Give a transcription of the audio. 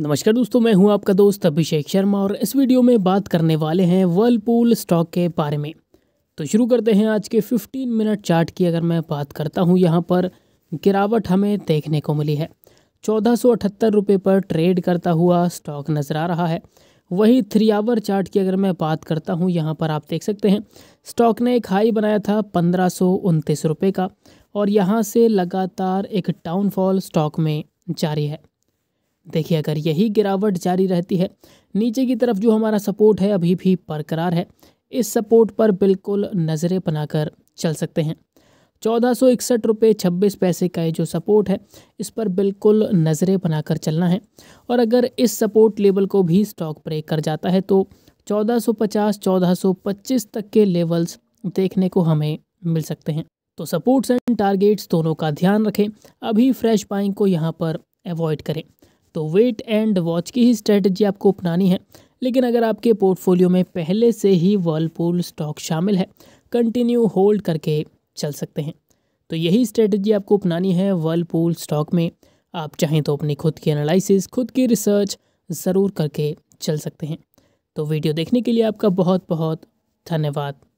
नमस्कार दोस्तों मैं हूं आपका दोस्त अभिषेक शर्मा और इस वीडियो में बात करने वाले हैं वर्लपूल स्टॉक के बारे में तो शुरू करते हैं आज के 15 मिनट चार्ट की अगर मैं बात करता हूं यहां पर गिरावट हमें देखने को मिली है चौदह सौ पर ट्रेड करता हुआ स्टॉक नज़र आ रहा है वही थ्री आवर चार्ट की अगर मैं बात करता हूँ यहाँ पर आप देख सकते हैं स्टॉक ने एक हाई बनाया था पंद्रह का और यहाँ से लगातार एक डाउनफॉल स्टॉक में जारी है देखिए अगर यही गिरावट जारी रहती है नीचे की तरफ जो हमारा सपोर्ट है अभी भी बरकरार है इस सपोर्ट पर बिल्कुल नज़रें बनाकर चल सकते हैं चौदह सौ इकसठ रुपये छब्बीस पैसे का ये जो सपोर्ट है इस पर बिल्कुल नज़रें बनाकर चलना है और अगर इस सपोर्ट लेवल को भी स्टॉक ब्रेक कर जाता है तो 1450 1425 तक के लेवल्स देखने को हमें मिल सकते हैं तो सपोर्ट्स एंड टारगेट्स दोनों का ध्यान रखें अभी फ्रेश बाइंग को यहाँ पर अवॉइड करें तो वेट एंड वॉच की ही स्ट्रेटजी आपको अपनानी है लेकिन अगर आपके पोर्टफोलियो में पहले से ही वर्लपूल स्टॉक शामिल है कंटिन्यू होल्ड करके चल सकते हैं तो यही स्ट्रेटजी आपको अपनानी है वर्लपूल स्टॉक में आप चाहें तो अपनी खुद की एनालिसिस खुद की रिसर्च ज़रूर करके चल सकते हैं तो वीडियो देखने के लिए आपका बहुत बहुत धन्यवाद